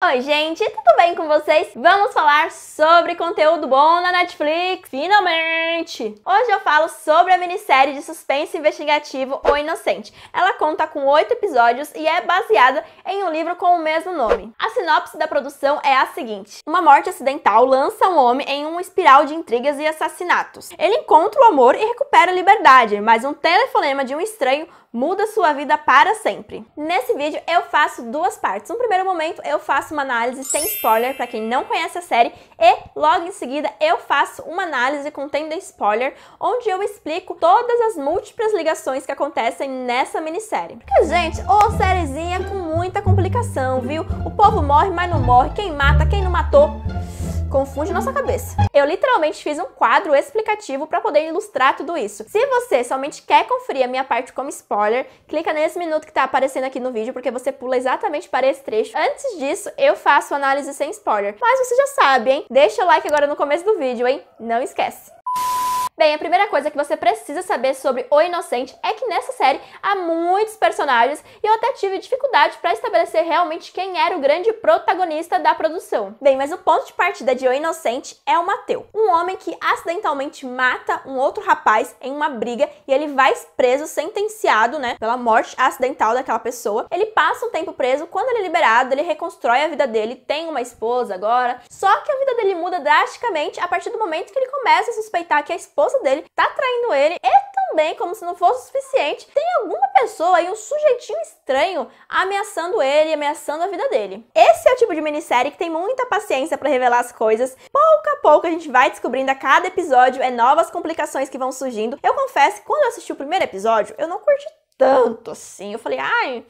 Oi, gente, tudo bem com vocês? Vamos falar sobre conteúdo bom na Netflix, finalmente! Hoje eu falo sobre a minissérie de suspense investigativo O Inocente. Ela conta com oito episódios e é baseada em um livro com o mesmo nome. A sinopse da produção é a seguinte: Uma morte acidental lança um homem em uma espiral de intrigas e assassinatos. Ele encontra o amor e recupera a liberdade, mas um telefonema de um estranho muda sua vida para sempre. Nesse vídeo eu faço duas partes. No primeiro momento eu faço faço uma análise sem spoiler para quem não conhece a série e logo em seguida eu faço uma análise contendo spoiler, onde eu explico todas as múltiplas ligações que acontecem nessa minissérie. Porque, gente, ou sériezinha com muita complicação, viu? O povo morre, mas não morre, quem mata, quem não matou confunde nossa cabeça. Eu literalmente fiz um quadro explicativo para poder ilustrar tudo isso. Se você somente quer conferir a minha parte como spoiler, clica nesse minuto que tá aparecendo aqui no vídeo, porque você pula exatamente para esse trecho. Antes disso, eu faço análise sem spoiler. Mas você já sabe, hein? Deixa o like agora no começo do vídeo, hein? Não esquece! Bem, a primeira coisa que você precisa saber sobre O Inocente é que nessa série há muitos personagens e eu até tive dificuldade para estabelecer realmente quem era o grande protagonista da produção. Bem, mas o ponto de partida de O Inocente é o Mateu, um homem que acidentalmente mata um outro rapaz em uma briga e ele vai preso, sentenciado, né, pela morte acidental daquela pessoa. Ele passa um tempo preso, quando ele é liberado, ele reconstrói a vida dele, tem uma esposa agora. Só que a vida dele muda drasticamente a partir do momento que ele começa a suspeitar que a esposa esposa dele tá traindo ele e também, como se não fosse o suficiente, tem alguma pessoa e um sujeitinho estranho ameaçando ele, ameaçando a vida dele. Esse é o tipo de minissérie que tem muita paciência para revelar as coisas. Pouco a pouco a gente vai descobrindo a cada episódio é novas complicações que vão surgindo. Eu confesso que quando eu assisti o primeiro episódio, eu não curti tanto assim. Eu falei, ai,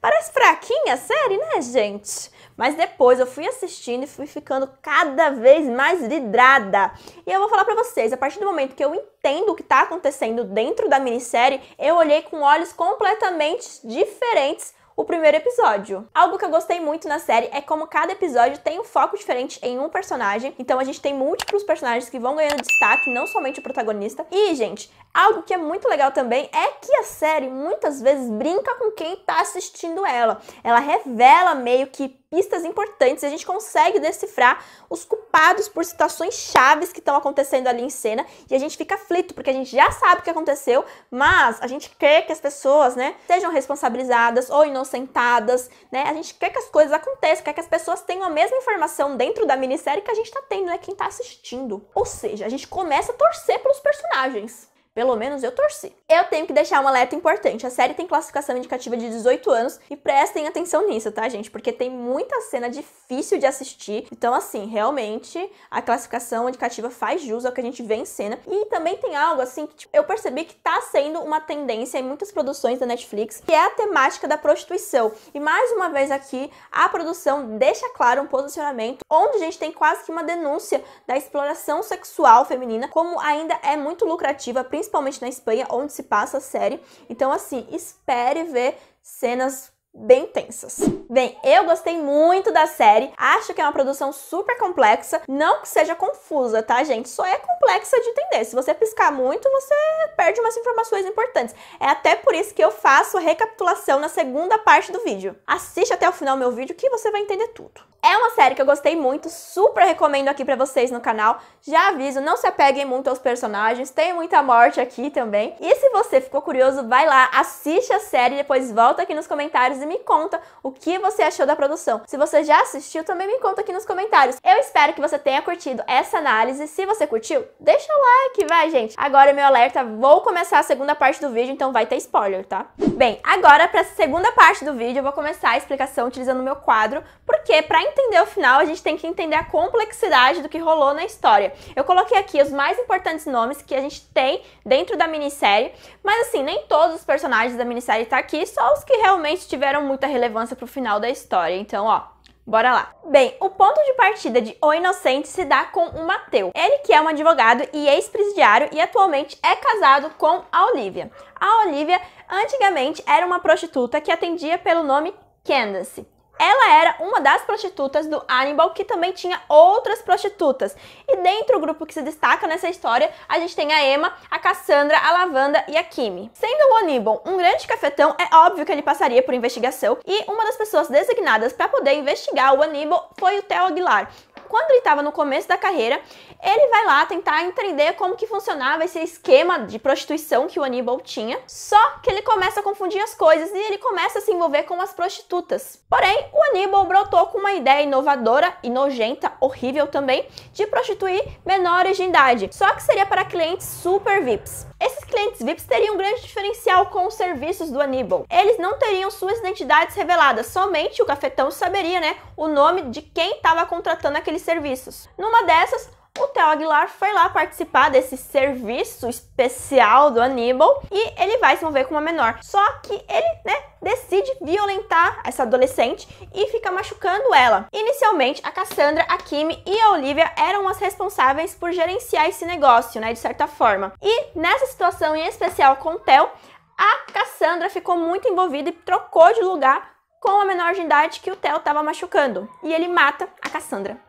parece fraquinha a série, né, gente? Mas depois eu fui assistindo e fui ficando cada vez mais vidrada. E eu vou falar para vocês, a partir do momento que eu entendo o que tá acontecendo dentro da minissérie, eu olhei com olhos completamente diferentes o primeiro episódio. Algo que eu gostei muito na série é como cada episódio tem um foco diferente em um personagem, então a gente tem múltiplos personagens que vão ganhando destaque, não somente o protagonista. E, gente, Algo que é muito legal também é que a série muitas vezes brinca com quem está assistindo ela. Ela revela meio que pistas importantes e a gente consegue decifrar os culpados por situações chaves que estão acontecendo ali em cena e a gente fica aflito porque a gente já sabe o que aconteceu, mas a gente quer que as pessoas, né, sejam responsabilizadas ou inocentadas, né? A gente quer que as coisas aconteçam, quer que as pessoas tenham a mesma informação dentro da minissérie que a gente tá tendo, né, quem tá assistindo. Ou seja, a gente começa a torcer pelos personagens. Pelo menos eu torci. Eu tenho que deixar um alerta importante. A série tem classificação indicativa de 18 anos e prestem atenção nisso, tá, gente? Porque tem muita cena difícil de assistir. Então, assim, realmente a classificação indicativa faz jus ao que a gente vê em cena. E também tem algo assim que tipo, eu percebi que tá sendo uma tendência em muitas produções da Netflix, que é a temática da prostituição. E mais uma vez aqui, a produção deixa claro um posicionamento onde a gente tem quase que uma denúncia da exploração sexual feminina, como ainda é muito lucrativa, principalmente principalmente na Espanha, onde se passa a série. Então, assim, espere ver cenas bem tensas. Bem, eu gostei muito da série, acho que é uma produção super complexa, não que seja confusa, tá, gente? Só é complexa de entender. Se você piscar muito, você perde umas informações importantes. É até por isso que eu faço a recapitulação na segunda parte do vídeo. Assiste até o final do meu vídeo que você vai entender tudo. É uma série que eu gostei muito, super recomendo aqui para vocês no canal. Já aviso, não se apeguem muito aos personagens, tem muita morte aqui também. E se você ficou curioso, vai lá, assiste a série, depois volta aqui nos comentários e me conta o que você achou da produção. Se você já assistiu, também me conta aqui nos comentários. Eu espero que você tenha curtido essa análise. Se você curtiu, deixa o like, vai, gente. Agora é meu alerta, vou começar a segunda parte do vídeo, então vai ter spoiler, tá? Bem, agora para a segunda parte do vídeo, eu vou começar a explicação utilizando o meu quadro, porque para entender o final, a gente tem que entender a complexidade do que rolou na história. Eu coloquei aqui os mais importantes nomes que a gente tem dentro da minissérie, mas assim, nem todos os personagens da minissérie tá aqui, só os que realmente tiveram muita relevância pro final da história. Então, ó, Bora lá. Bem, o ponto de partida de O Inocente se dá com o Mateu. Ele que é um advogado e ex-presidiário e atualmente é casado com a Olivia. A Olivia antigamente era uma prostituta que atendia pelo nome Candace. Ela era uma das prostitutas do Hannibal, que também tinha outras prostitutas. E dentro do grupo que se destaca nessa história, a gente tem a Emma, a Cassandra, a Lavanda e a Kimi. Sendo o Hannibal um grande cafetão, é óbvio que ele passaria por investigação, e uma das pessoas designadas para poder investigar o Hannibal foi o Theo Aguilar, quando ele estava no começo da carreira, ele vai lá tentar entender como que funcionava esse esquema de prostituição que o Aníbal tinha. Só que ele começa a confundir as coisas e ele começa a se envolver com as prostitutas. Porém, o Aníbal brotou com uma ideia inovadora e nojenta, horrível também, de prostituir menores de idade. Só que seria para clientes super VIPs. Esses clientes VIPs teriam um grande diferencial com os serviços do Aníbal. Eles não teriam suas identidades reveladas, somente o cafetão saberia, né, o nome de quem estava contratando aqueles serviços. Numa dessas, o Theo Aguilar foi lá participar desse serviço especial do Aníbal e ele vai se mover com uma menor. Só que ele, né, decide violentar essa adolescente e fica machucando ela. Inicialmente, a Cassandra, a Kimi e a Olivia eram as responsáveis por gerenciar esse negócio, né, de certa forma. E nessa situação em especial com o Theo, a Cassandra ficou muito envolvida e trocou de lugar com a menor de idade que o Theo estava machucando. E ele mata a Cassandra.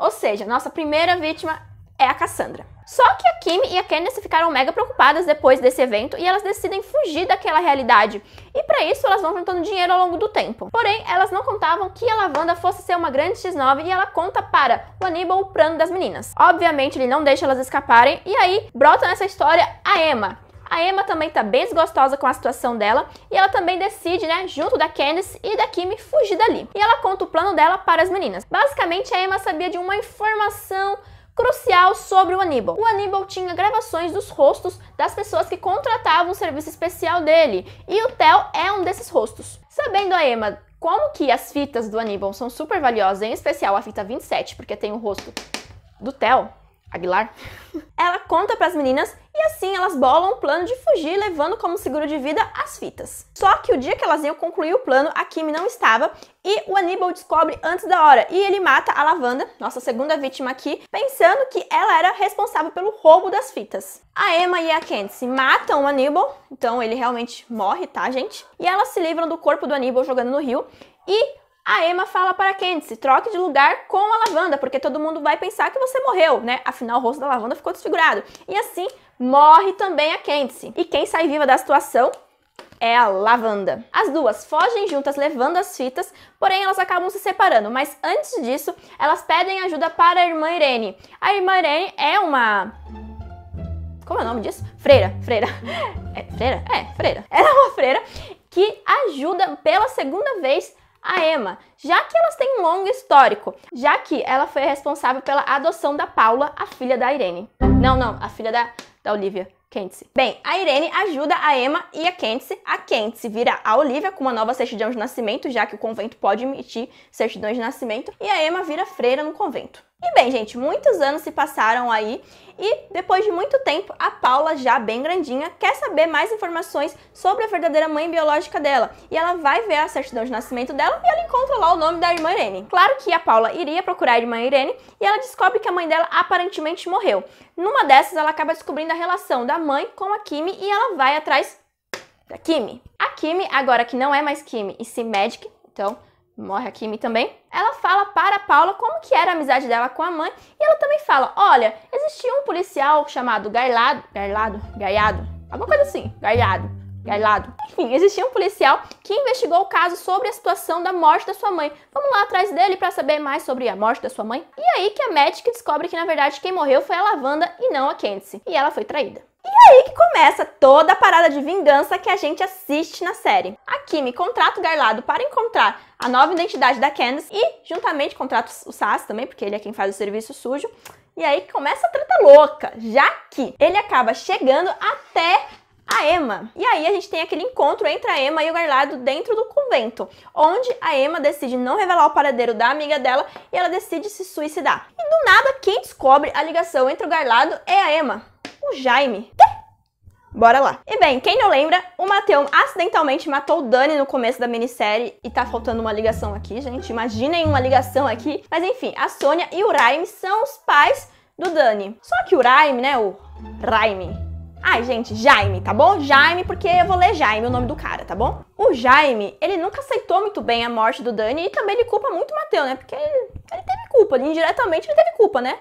Ou seja, nossa primeira vítima é a Cassandra. Só que a Kim e a Candice ficaram mega preocupadas depois desse evento e elas decidem fugir daquela realidade. E para isso elas vão juntando dinheiro ao longo do tempo. Porém, elas não contavam que a Lavanda fosse ser uma grande X9 e ela conta para o Aníbal o plano das meninas. Obviamente ele não deixa elas escaparem e aí brota nessa história a Emma, a Emma também tá bem desgostosa com a situação dela e ela também decide, né, junto da Candice e da Kimi, fugir dali. E ela conta o plano dela para as meninas. Basicamente, a Emma sabia de uma informação crucial sobre o Aníbal. O Aníbal tinha gravações dos rostos das pessoas que contratavam o serviço especial dele, e o Theo é um desses rostos. Sabendo a Emma como que as fitas do Aníbal são super valiosas, em especial a fita 27, porque tem o rosto do Theo, Aguilar, ela conta para as meninas e assim elas bolam um plano de fugir, levando como seguro de vida as fitas. Só que o dia que elas iam concluir o plano, a Kimi não estava e o Aníbal descobre antes da hora e ele mata a Lavanda, nossa segunda vítima aqui, pensando que ela era responsável pelo roubo das fitas. A Emma e a Candice matam o Aníbal, então ele realmente morre, tá, gente? E elas se livram do corpo do Aníbal jogando no rio e a Emma fala para Candice, troque de lugar com a lavanda, porque todo mundo vai pensar que você morreu, né? Afinal, o rosto da lavanda ficou desfigurado. E assim, morre também a Candice. E quem sai viva da situação é a lavanda. As duas fogem juntas levando as fitas, porém elas acabam se separando, mas antes disso, elas pedem ajuda para a irmã Irene. A irmã Irene é uma como é o nome disso? Freira, freira. É freira? É, freira. Ela é uma freira que ajuda pela segunda vez a Emma, já que elas têm um longo histórico, já que ela foi responsável pela adoção da Paula, a filha da Irene. Não, não, a filha da, da Olivia. Candice. Bem, a Irene ajuda a Emma e a Candice. A Candice vira a Olivia com uma nova certidão de nascimento, já que o convento pode emitir certidões de nascimento, e a Emma vira freira no convento. E bem, gente, muitos anos se passaram aí e depois de muito tempo, a Paula, já bem grandinha, quer saber mais informações sobre a verdadeira mãe biológica dela. E ela vai ver a certidão de nascimento dela e ela encontra lá o nome da irmã Irene. Claro que a Paula iria procurar a irmã Irene e ela descobre que a mãe dela aparentemente morreu. Numa dessas, ela acaba descobrindo a relação da mãe com a Kimi e ela vai atrás da Kimi. A Kimi, agora que não é mais Kimi e sim Magic, então morre a Kimi também, ela fala para a Paula como que era a amizade dela com a mãe e ela também fala, olha, existia um policial chamado Gailado, Gailado, Gaiado, alguma coisa assim, Garlado, Gailado. Enfim, existia um policial que investigou o caso sobre a situação da morte da sua mãe. Vamos lá atrás dele para saber mais sobre a morte da sua mãe? E aí que a Magic descobre que na verdade quem morreu foi a Lavanda e não a Candice, e ela foi traída aí que começa toda a parada de vingança que a gente assiste na série. A Kimi contrata o Garlado para encontrar a nova identidade da Candace e, juntamente, contrata o Sass também, porque ele é quem faz o serviço sujo. E aí que começa a treta louca, já que ele acaba chegando até a Emma. E aí a gente tem aquele encontro entre a Emma e o Garlado dentro do convento, onde a Emma decide não revelar o paradeiro da amiga dela e ela decide se suicidar. E do nada, quem descobre a ligação entre o Garlado é a Emma, o Jaime. Bora lá. E bem, quem não lembra, o Mateu acidentalmente matou o Dani no começo da minissérie e tá faltando uma ligação aqui, gente. Imaginem uma ligação aqui. Mas enfim, a Sônia e o Raime são os pais do Dani. Só que o Raime, né, o Raime. Ai, gente, Jaime, tá bom? Jaime, porque eu vou ler Jaime, o nome do cara, tá bom? O Jaime, ele nunca aceitou muito bem a morte do Dani e também ele culpa muito o Mateu, né? Porque ele, ele teve culpa, indiretamente ele teve culpa, né?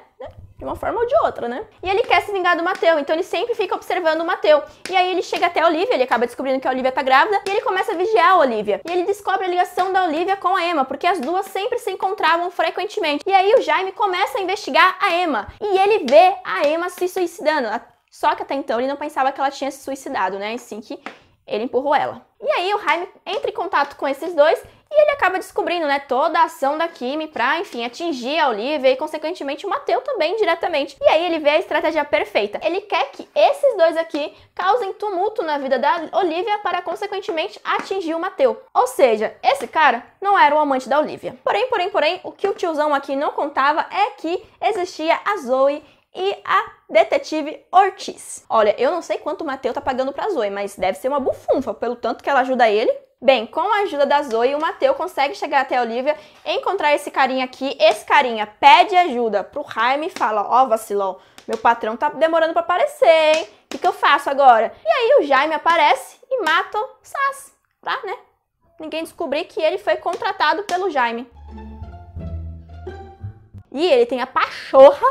de uma forma ou de outra, né? E ele quer se vingar do Mateu, então ele sempre fica observando o Mateu. E aí ele chega até a Olivia, ele acaba descobrindo que a Olivia tá grávida, e ele começa a vigiar a Olivia. E ele descobre a ligação da Olivia com a Emma, porque as duas sempre se encontravam frequentemente. E aí o Jaime começa a investigar a Emma, e ele vê a Emma se suicidando. Só que até então ele não pensava que ela tinha se suicidado, né? Assim que ele empurrou ela. E aí o Jaime entra em contato com esses dois e ele acaba descobrindo, né, toda a ação da Kimi para, enfim, atingir a Olivia e consequentemente o Mateu também diretamente. E aí ele vê a estratégia perfeita. Ele quer que esses dois aqui causem tumulto na vida da Olivia para consequentemente atingir o Mateu. Ou seja, esse cara não era o amante da Olivia. Porém, porém, porém, o que o tiozão aqui não contava é que existia a Zoe e a detetive Ortiz. Olha, eu não sei quanto o Mateu tá pagando pra Zoe, mas deve ser uma bufunfa, pelo tanto que ela ajuda ele Bem, com a ajuda da Zoe, o Mateu consegue chegar até a Olivia, encontrar esse carinha aqui. Esse carinha pede ajuda pro Jaime e fala: Ó, oh, vacilão, meu patrão tá demorando para aparecer, hein? O que, que eu faço agora? E aí o Jaime aparece e mata o Sass, tá, né? Ninguém descobriu que ele foi contratado pelo Jaime. E ele tem a pachorra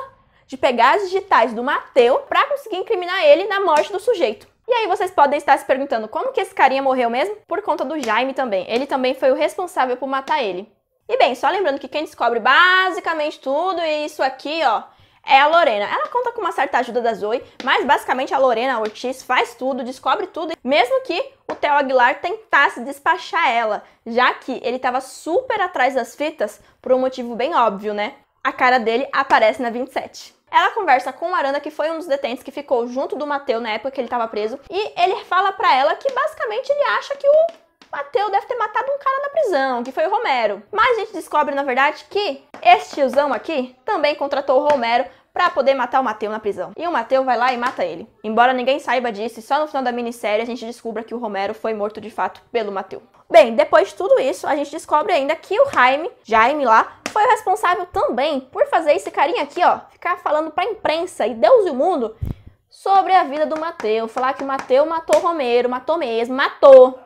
de pegar as digitais do Mateu para conseguir incriminar ele na morte do sujeito. E aí vocês podem estar se perguntando como que esse carinha morreu mesmo? Por conta do Jaime também. Ele também foi o responsável por matar ele. E bem, só lembrando que quem descobre basicamente tudo isso aqui, ó, é a Lorena. Ela conta com uma certa ajuda da Zoe, mas basicamente a Lorena Ortiz faz tudo, descobre tudo, mesmo que o Theo Aguilar tentasse despachar ela, já que ele estava super atrás das fitas por um motivo bem óbvio, né? A cara dele aparece na 27. Ela conversa com o Aranda, que foi um dos detentes que ficou junto do Mateu na época que ele estava preso, e ele fala para ela que basicamente ele acha que o Mateu deve ter matado um cara na prisão, que foi o Romero. Mas a gente descobre, na verdade, que este tiozão aqui também contratou o Romero para poder matar o Mateu na prisão. E o Mateu vai lá e mata ele. Embora ninguém saiba disso, e só no final da minissérie a gente descubra que o Romero foi morto de fato pelo Mateu. Bem, depois de tudo isso, a gente descobre ainda que o Jaime, Jaime lá, foi o responsável também por fazer esse carinha aqui, ó, ficar falando pra imprensa e Deus e o mundo sobre a vida do Mateus, falar que o Mateus matou Romero, matou mesmo, matou.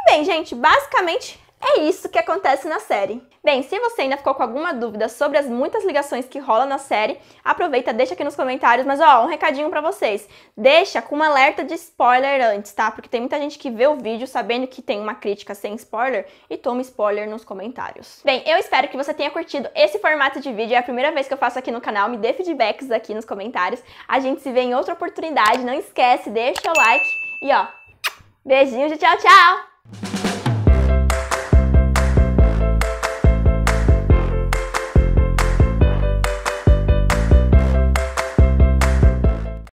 E bem, gente, basicamente é isso que acontece na série. Bem, se você ainda ficou com alguma dúvida sobre as muitas ligações que rola na série, aproveita, deixa aqui nos comentários, mas ó, um recadinho para vocês. Deixa com um alerta de spoiler antes, tá? Porque tem muita gente que vê o vídeo sabendo que tem uma crítica sem spoiler e toma spoiler nos comentários. Bem, eu espero que você tenha curtido esse formato de vídeo. É a primeira vez que eu faço aqui no canal, me dê feedbacks aqui nos comentários. A gente se vê em outra oportunidade. Não esquece, deixa o like e ó, beijinho de tchau, tchau!